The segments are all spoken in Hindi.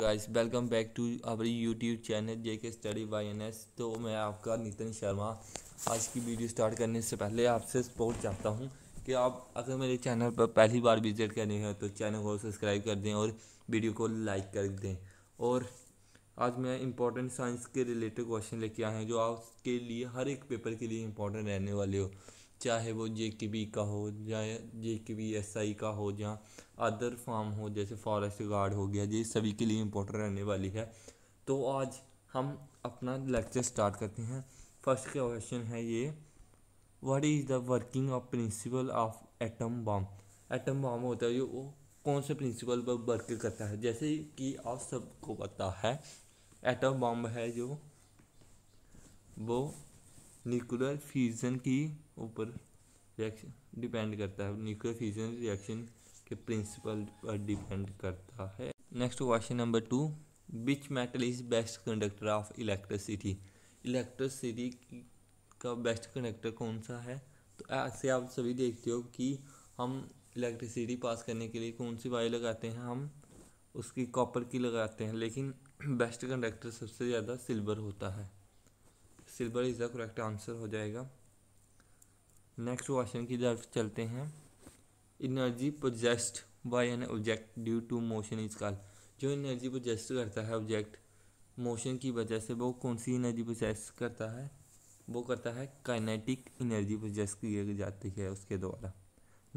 guys welcome back to our YouTube channel J K study bye N S तो मैं आपका नितिन शर्मा आज की वीडियो स्टार्ट करने से पहले आपसे सपोर्ट चाहता हूँ कि आप अगर मेरे चैनल पर पहली बार विजिट करने हैं तो चैनल को सब्सक्राइब कर दें और वीडियो को लाइक कर दें और आज मैं इंपॉर्टेंट साइंस के रिलेटेड क्वेश्चन लेके आए हैं जो आपके लिए हर एक पेपर के लिए इंपॉर्टेंट रहने वाले हो चाहे वो जे के बी का हो या जे के बी एस आई का हो या अदर फार्म हो जैसे फॉरेस्ट गार्ड हो गया ये सभी के लिए इम्पोर्टेंट रहने वाली है तो आज हम अपना लेक्चर स्टार्ट करते हैं फर्स्ट क्वेश्चन है ये what is the working of principle of atom bomb atom bomb होता है जो वो कौन से प्रिंसिपल पर वर्क करता है जैसे कि आप सबको पता है एटम बम है जो वो न्यूक्लियर फ्यूजन की ऊपर रिएक्शन डिपेंड करता है न्यूक्लियर फ्यूजन रिएक्शन के प्रिंसिपल पर डिपेंड करता है next question number two which metal is best conductor of electricity electricity का बेस्ट कंडक्टर कौन सा है तो ऐसे आप सभी देखते हो कि हम इलेक्ट्रिसिटी पास करने के लिए कौन सी वायर लगाते हैं हम उसकी कॉपर की लगाते हैं लेकिन बेस्ट कंडक्टर सबसे ज़्यादा सिल्वर होता है silver is the correct answer हो जाएगा नेक्स्ट क्वेश्चन की तरफ चलते हैं energy possessed by an object due to motion is call जो एनर्जी प्रोजेस्ट करता है ऑब्जेक्ट मोशन की वजह से वो कौन सी एनर्जी प्रोजेस्ट करता है वो करता है काइनेटिक एनर्जी प्रोजेस्ट की जाती है उसके द्वारा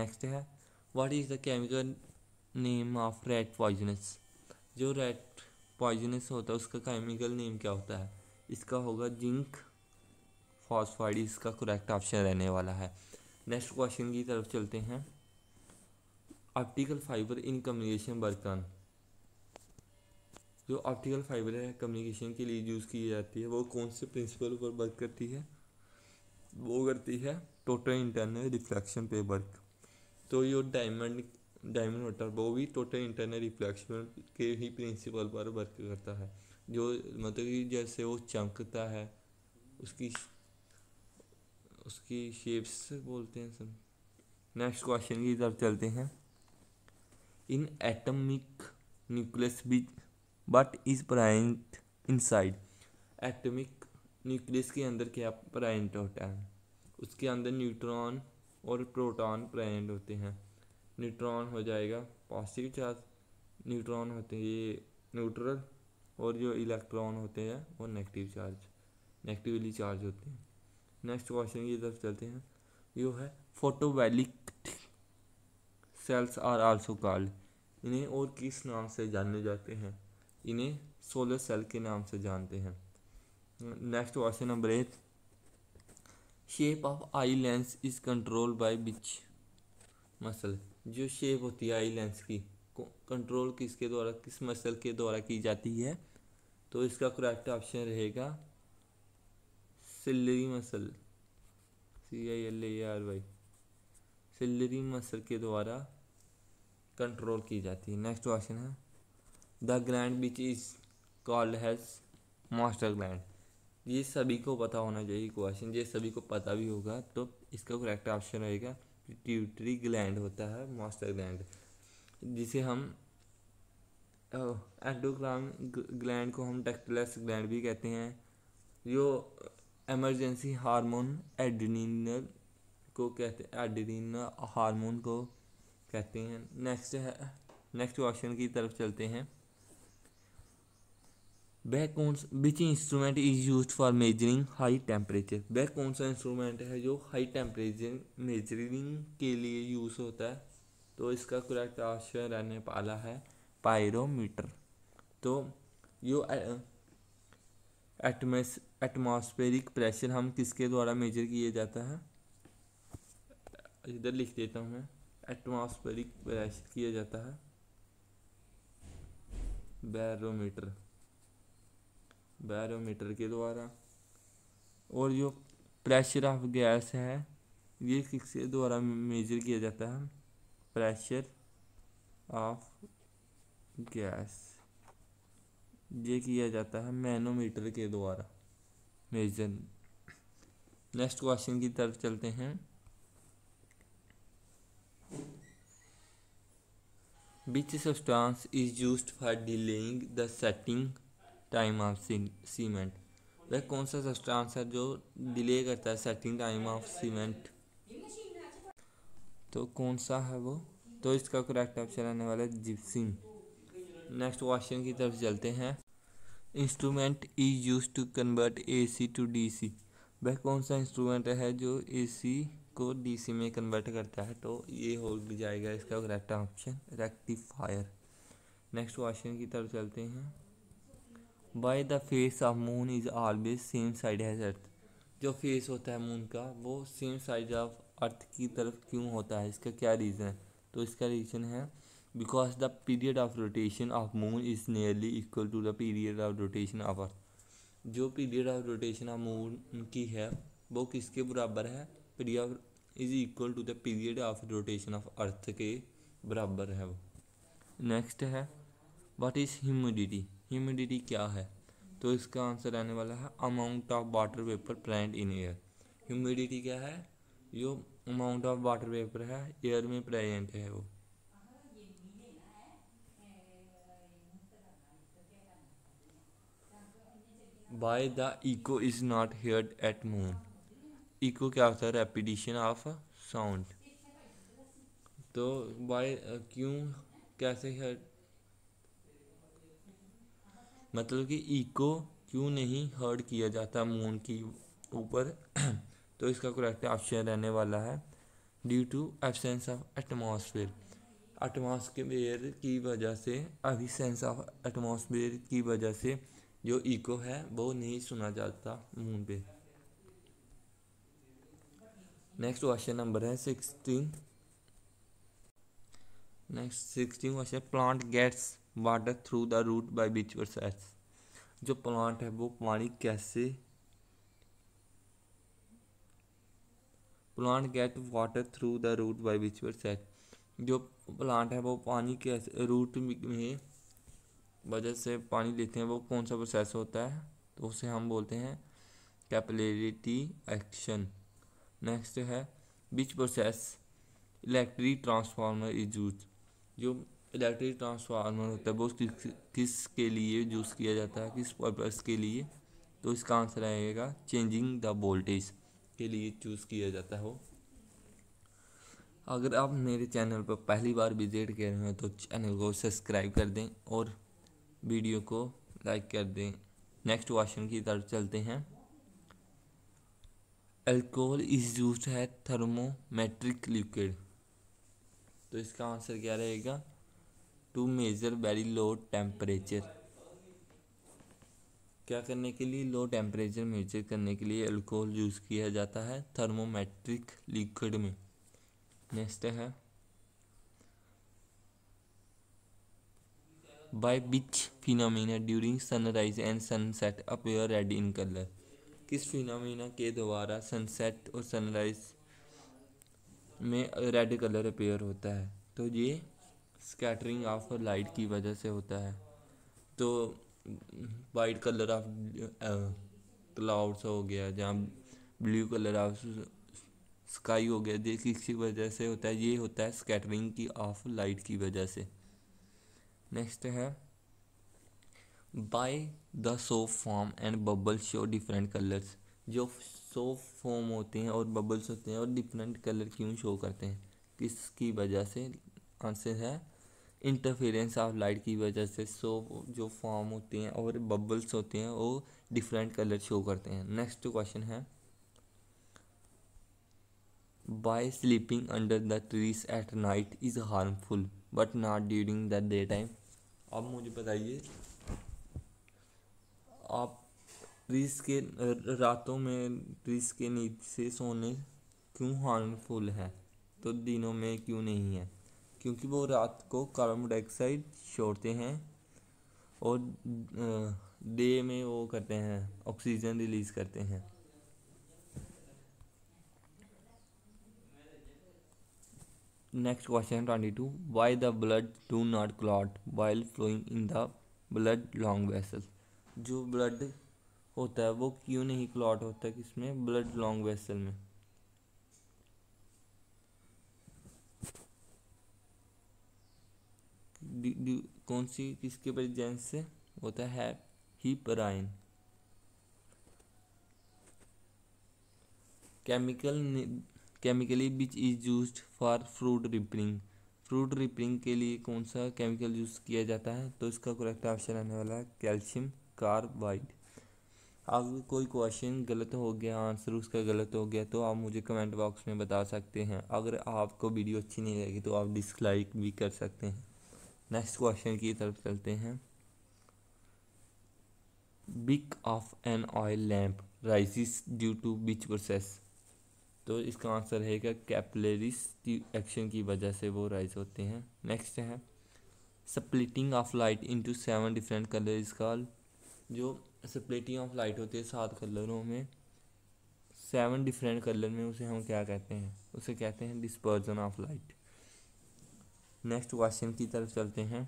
नेक्स्ट है what is the chemical name of rat poisons जो रेड पॉइजनस होता है उसका केमिकल नेम क्या होता है इसका होगा जिंक फॉस्फाइड इसका करेक्ट ऑप्शन रहने वाला है नेक्स्ट क्वेश्चन की तरफ चलते हैं ऑप्टिकल फाइबर इन कम्युनिकेशन बर्तन जो ऑप्टिकल फाइबर है कम्युनिकेशन के लिए यूज़ की जाती है वो कौन से प्रिंसिपल पर वर्क करती है वो करती है टोटल इंटरनल रिफ्लेक्शन पे वर्क तो ये डायमंड डायमंड वाटर वो भी टोटल इंटरनल रिफ्लेक्शन के ही प्रिंसिपल पर वर्क करता है जो मतलब कि जैसे वो चमकता है उसकी उसकी शेप्स बोलते हैं सब नेक्स्ट क्वेश्चन की तरफ चलते हैं इन एटमिक न्यूक्लियस भी बट इज प्राइंट इन साइड एटमिक न्यूक्लियस के अंदर क्या प्राइंट होता है उसके अंदर न्यूट्रॉन और प्रोटॉन प्राइंट होते हैं न्यूट्रॉन हो जाएगा पॉजिटिव चार्ज न्यूट्रॉन होते हैं ये न्यूट्रल और जो इलेक्ट्रॉन होते हैं वो नेगेटिव चार्ज नेगेटिवली चार्ज होते हैं नेक्स्ट क्वेश्चन की तरफ चलते हैं यो है photovoltaic cells are also called इन्हें और किस नाम से जाने जाते हैं इन्हें सोलर सेल के नाम से जानते हैं next question number eight shape of eye lens is control by which muscle जो शेप होती है आई लेंस की कंट्रोल किसके द्वारा किस मसल के द्वारा की जाती है तो इसका करेक्ट ऑप्शन रहेगा ciliary muscle C I L A R Y ciliary muscle के द्वारा कंट्रोल की जाती है नेक्स्ट क्वेश्चन है the gland which is called as master gland ये सभी को पता होना चाहिए क्वेश्चन ये सभी को पता भी होगा तो इसका करेक्ट ऑप्शन रहेगा ट्यूटरी ग्लैंड होता है मास्टर ग्लैंड जिसे हम एंडोग्राम ग्लैंड को हम डक्टलेस ग्लैंड भी कहते हैं जो एमरजेंसी हार्मोन एड्रीनल को कहते एडिन हार्मोन को कहते हैं नेक्स्ट है नेक्स्ट क्वेश्चन की तरफ चलते हैं वह कौन which instrument is use for measuring high temperature वह कौन सा इंस्ट्रूमेंट है जो हाई टेम्परेचर मेजरिंग के लिए यूज़ होता है तो इसका करेक्ट ऑप्शन रहने वाला है पायरोमीटर तो यो एटमस एटमॉस्फेरिक प्रेशर हम किसके द्वारा मेजर किया जाता है इधर लिख देता हूँ मैं एटमॉस्फेरिक प्रेशर किया जाता है बैरोमीटर बैरोमीटर के द्वारा और जो प्रेशर ऑफ गैस है ये किसके द्वारा मेजर किया जाता है प्रेशर ऑफ गैस ये किया जाता है मैनोमीटर के द्वारा मेजर नेक्स्ट क्वेश्चन की तरफ चलते हैं which substance is use for delaying the setting time of cement वह कौन सा सब्सटेंस है जो डिले करता है सेटिंग टाइम ऑफ सीमेंट तो कौन सा है वो तो इसका करेक्ट ऑप्शन आने वाला है जिप्सिम नेक्स्ट क्वेश्चन की तरफ चलते हैं instrument is use to convert A C to D C वह कौन सा इंस्ट्रूमेंट है जो ए सी को डी सी में कन्वर्ट करता है तो ये हो जाएगा इसका correct option rectifier next question की तरफ चलते हैं by the face of moon is always same side as earth जो फेस होता है मून का वो सेम साइड ऑफ अर्थ की तरफ क्यों होता है इसका क्या रीज़न है तो इसका रीज़न है because the period of rotation of moon is nearly equal to the period of rotation of earth जो period of rotation of moon की है वो किसके बराबर है period is equal to the period of rotation of earth के बराबर है वो नेक्स्ट है वट इज़ ह्यूमिडिटी ह्यूमिडिटी क्या है तो इसका आंसर आने वाला है amount of water vapour present in air humidity क्या है जो अमाउंट ऑफ वाटर वेपर है एयर में प्रेजेंट है वो by the echo is not hear at moon echo क्या होता है रेपिडिशन ऑफ साउंड तो बाय क्यों कैसे हेयर मतलब कि इको क्यों नहीं हर्ड किया जाता मून की ऊपर तो इसका करेक्ट ऑप्शन रहने वाला है due to absence of atmosphere atmosphere की वजह से अभी सेंस ऑफ एटमॉस्फेयर की वजह से जो इको है वो नहीं सुना जाता मून पे नेक्स्ट क्वेश्चन नंबर है sixteen next sixteen question plant gets water through the root by which process जो प्लांट है वो पानी कैसे plant get water through the root by which process जो प्लांट है वो पानी कैसे रूट में वजह से पानी लेते हैं वो कौन सा प्रोसेस होता है तो उसे हम बोलते हैं कैपलेरिटी एक्शन नेक्स्ट है which process electric transformer is use जो इलेक्ट्रिक ट्रांसफार्मर होता है वो किस किस के लिए यूज़ किया जाता है किस पर्पज़ के लिए तो इसका आंसर आएगा चेंजिंग द वोल्टेज के लिए चूज़ किया जाता हो अगर आप मेरे चैनल पर पहली बार विजिट कर रहे हैं तो चैनल को सब्सक्राइब कर दें और वीडियो को लाइक कर दें नेक्स्ट क्वेश्चन की तरफ चलते हैं एल्कोहल इज यूज है थर्मोमेट्रिक लिक्विड तो इसका आंसर क्या रहेगा to measure very low temperature क्या करने के लिए लो टेम्परेचर मेजर करने के लिए अल्कोहल यूज़ किया जाता है थर्मोमेट्रिक लिक्विड में नेक्स्ट है by which phenomena during sunrise and sunset appear red in colour किस फिनोमिना के द्वारा सनसेट और सनराइज में रेड कलर अपेयर होता है तो ये स्कैटरिंग ऑफ लाइट की वजह से होता है तो वाइट कलर ऑफ क्लाउड्स हो गया जहाँ ब्लू कलर ऑफ स्काई हो गया ये किसी वजह से होता है ये होता है स्कैटरिंग की ऑफ लाइट की वजह से नेक्स्ट है by the soap form and bubble show different colours जो सोप फॉर्म होते हैं और बबल्स होते हैं और डिफरेंट कलर क्यों शो करते हैं किसकी वजह से आंसर है इंटरफेरेंस ऑफ लाइट की वजह से सो जो फॉर्म होते हैं और बबल्स होते हैं वो डिफरेंट कलर शो करते हैं नेक्स्ट क्वेश्चन है by sleeping under the trees at night is harmful but not during the day time आप मुझे बताइए आप ट्रीस के रातों में ट्रीस के नीचे सोने क्यों हार्मफुल है तो दिनों में क्यों नहीं है क्योंकि वो रात को कार्बन डाइऑक्साइड छोड़ते हैं और डे में वो करते हैं ऑक्सीजन रिलीज़ करते हैं next question twenty two why the blood do not clot while flowing in the blood long vessel जो ब्लड होता है वो क्यों नहीं क्लॉट होता किसमें ब्लड लॉन्ग वेसल में कौन सी किसके पर जेंस से होता है ही पराइन chemical chemically which is use for fruit ripening fruit ripening के लिए कौन सा केमिकल यूज़ किया जाता है तो इसका करेक्ट ऑप्शन आने वाला है कैल्शियम कार्बाइड अगर कोई क्वेश्चन गलत हो गया आंसर उसका गलत हो गया तो आप मुझे कमेंट बॉक्स में बता सकते हैं अगर आपको वीडियो अच्छी नहीं लगी तो आप डिसलाइक भी कर सकते हैं नेक्स्ट क्वेश्चन की तरफ चलते हैं wick of an oil lamp rises due to which process तो इसका आंसर रहेगा कैपलेरिस की एक्शन की वजह से वो राइज होते हैं नेक्स्ट है splitting of light into seven different colour is call जो स्प्लिटिंग ऑफ लाइट होती है सात कलरों में सेवन डिफरेंट कलर में उसे हम क्या कहते हैं उसे कहते हैं dispersion of light next question की तरफ चलते हैं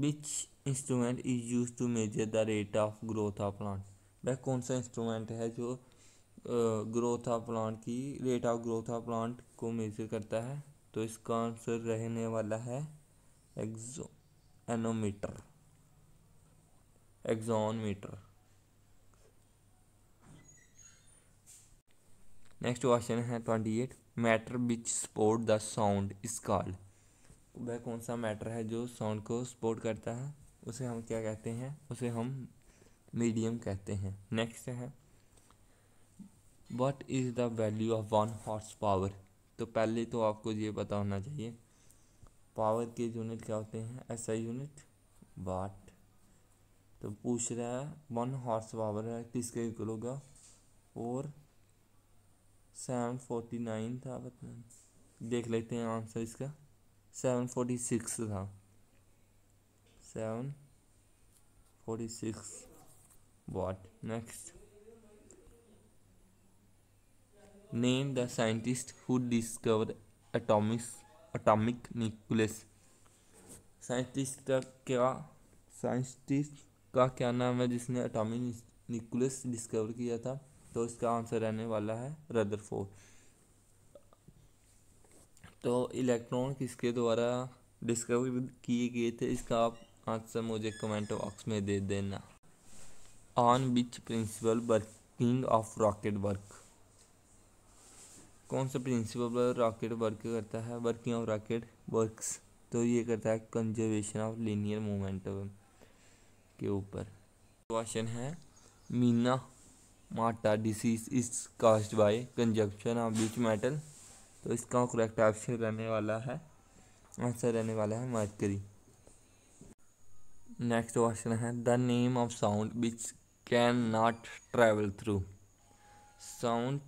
which instrument is use to measure the rate of growth of plant वह कौन सा इंस्ट्रूमेंट है जो ग्रोथ ऑफ प्लांट की rate of growth of plant को मेजर करता है तो इसका आंसर रहने वाला है auxanometer meter next question है twenty eight matter which support the sound is called वह कौन सा मैटर है जो साउंड को सपोर्ट करता है उसे हम क्या कहते हैं उसे हम मीडियम कहते हैं नेक्स्ट है what is the value of one horse power तो पहले तो आपको ये पता होना चाहिए पावर के यूनिट क्या होते हैं ऐसा यूनिट वाट तो पूछ रहा है वन हॉर्स पावर है किसके इक्वल होगा और सेवन फोर्टी नाइन था देख लेते हैं आंसर इसका सेवन फोर्टी सिक्स था seven forty six watt next name the scientist who discover atomic atomic nucleus scientist का क्या साइंटिस्ट का क्या नाम है जिसने एटॉमिक न्यूक्लियस डिस्कवर किया था तो इसका आंसर रहने वाला है रदरफोर्ड तो इलेक्ट्रॉन किसके द्वारा डिस्कवर किए गए थे इसका आप आंसर मुझे कमेंट बॉक्स में दे देना on which principle working of rocket work कौन सा प्रिंसिपल रॉकेट वर्क करता है वर्किंग ऑफ रॉकेट वर्क्स तो ये करता है कंजर्वेशन ऑफ लीनियर मोमेंट के ऊपर क्वेश्चन है Minamata disease is caused by consumption of which metal तो इसका करेक्ट ऑप्शन रहने वाला है आंसर रहने वाला है मरकरी नेक्स्ट क्वेश्चन है the name of sound which can not travel through sound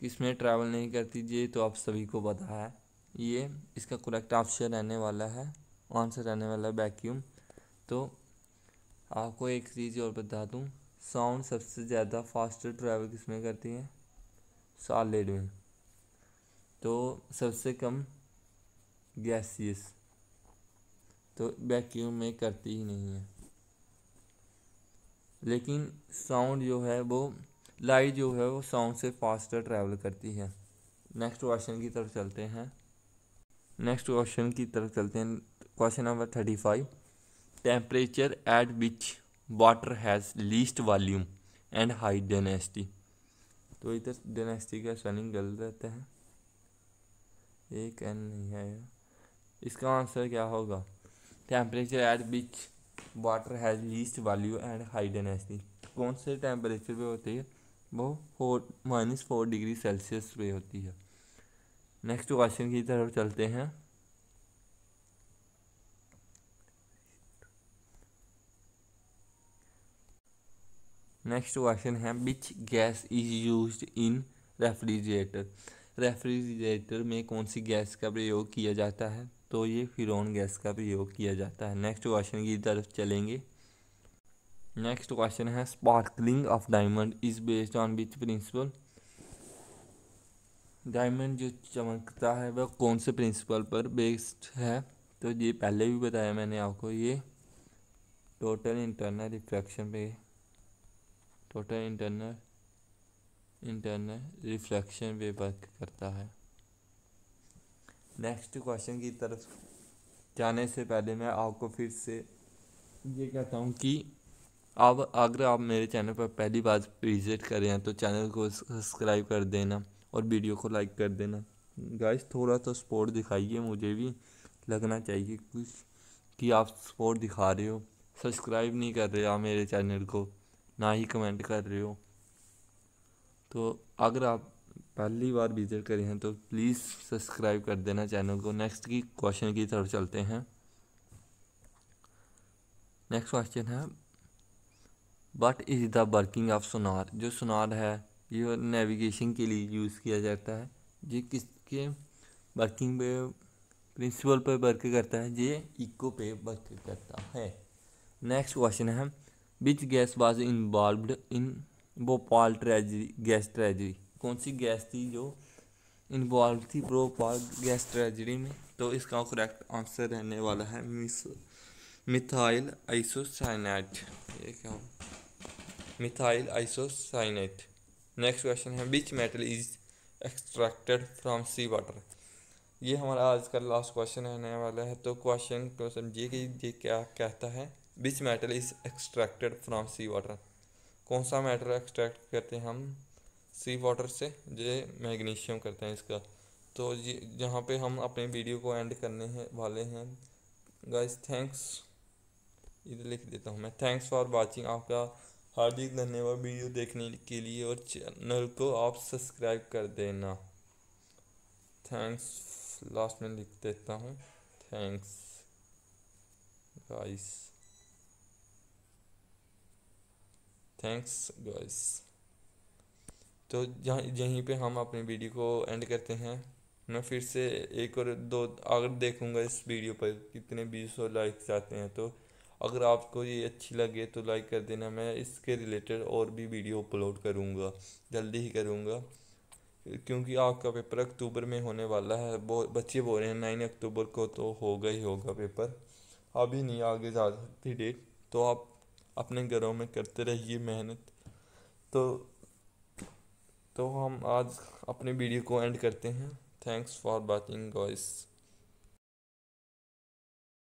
किसमें ट्रैवल नहीं करती ये तो आप सभी को पता है ये इसका करेक्ट ऑप्शन रहने वाला है आंसर रहने वाला है वैक्यूम तो आपको एक चीज़ और बता दूँ साउंड सबसे ज़्यादा फास्ट ट्रैवल किसमें करती है सॉलिड में तो सबसे कम गैसियस तो वैक्यूम में करती ही नहीं है लेकिन साउंड जो है वो लाइट जो है वो साउंड से फास्टर ट्रैवल करती है नेक्स्ट क्वेश्चन की तरफ चलते हैं नेक्स्ट क्वेश्चन की तरफ चलते हैं question number thirty five temperature at which water has least volume and high density तो इधर डेनेस्टी का स्पेलिंग गलत रहता है एक एन नहीं है इसका आंसर क्या होगा temperature at which water has least value and high density कौन से टेम्परेचर पे होती है वो four minus four degree Celsius पे होती है नेक्स्ट क्वेश्चन की तरफ चलते हैं नेक्स्ट क्वेश्चन है which gas is used in refrigerator refrigerator में कौन सी गैस का प्रयोग किया जाता है तो ये फिरोन गैस का प्रयोग किया जाता है नेक्स्ट क्वेश्चन की तरफ चलेंगे नेक्स्ट क्वेश्चन है sparkling of diamond is based on which principle diamond जो चमकता है वह कौन से प्रिंसिपल पर बेस्ड है तो ये पहले भी बताया मैंने आपको ये टोटल इंटरनल रिफ्रैक्शन पे टोटल इंटरनल इंटरनल रिफ्लेक्शन पे वर्क करता है नेक्स्ट क्वेश्चन की तरफ जाने से पहले मैं आपको फिर से ये कहता हूँ कि अब अगर आप मेरे चैनल पर पहली बार विजिट कर रहे हैं तो चैनल को सब्सक्राइब कर देना और वीडियो को लाइक कर देना गाइस थोड़ा तो सपोर्ट दिखाइए मुझे भी लगना चाहिए कुछ कि आप सपोर्ट दिखा रहे हो सब्सक्राइब नहीं कर रहे आप मेरे चैनल को ना ही कमेंट कर रहे हो तो अगर आप पहली बार विज़िट करें हैं तो प्लीज़ सब्सक्राइब कर देना चैनल को नेक्स्ट की क्वेश्चन की तरफ चलते हैं नेक्स्ट क्वेश्चन है what is the working of sonar जो सोनार है ये नेविगेशन के लिए यूज़ किया जाता है ये किसके वर्किंग पे प्रिंसिपल पे वर्क करता है ये इको पे वर्क करता है नेक्स्ट क्वेश्चन है which gas was involved in Bhopal tragedy gas tragedy कौन सी गैस थी जो इन्वॉल्व थी भोपाल गैस ट्रेजरी में तो इसका करेक्ट आंसर रहने वाला है मिस मिथाइल आइसोसाइनेट ये क्या मिथाइल आइसोसाइनेट नेक्स्ट क्वेश्चन है which metal is extracted from sea water ये हमारा आज का लास्ट क्वेश्चन रहने वाला है तो क्वेश्चन को समझिए कि ये क्या कहता है which metal is extracted from sea water कौन सा मेटल एक्सट्रैक्ट करते हैं हम सी वाटर से जो मैग्नीशियम करते हैं इसका तो ये जहाँ पे हम अपने वीडियो को एंड करने हैं वाले हैं गाइस थैंक्स इधर लिख देता हूँ मैं थैंक्स फॉर वाचिंग आपका हार्दिक धन्यवाद वीडियो देखने के लिए और चैनल को आप सब्सक्राइब कर देना थैंक्स लास्ट में लिख देता हूँ थैंक्स गाइस थैंक्स गाइस तो जहाँ यहीं पे हम अपनी वीडियो को एंड करते हैं मैं फिर से एक और दो अगर देखूँगा इस वीडियो पर कितने बीस और लाइक्स जाते हैं तो अगर आपको ये अच्छी लगे तो लाइक कर देना मैं इसके रिलेटेड और भी वीडियो अपलोड करूँगा जल्दी ही करूँगा क्योंकि आपका पेपर अक्टूबर में होने वाला है बहुत बच्चे बोल रहे हैं नाइन अक्टूबर को तो होगा ही होगा पेपर अभी नहीं आगे जा सकती डेट तो आप अपने घरों में करते रहिए मेहनत तो तो हम आज अपने वीडियो को एंड करते हैं थैंक्स फॉर वाचिंग गॉइस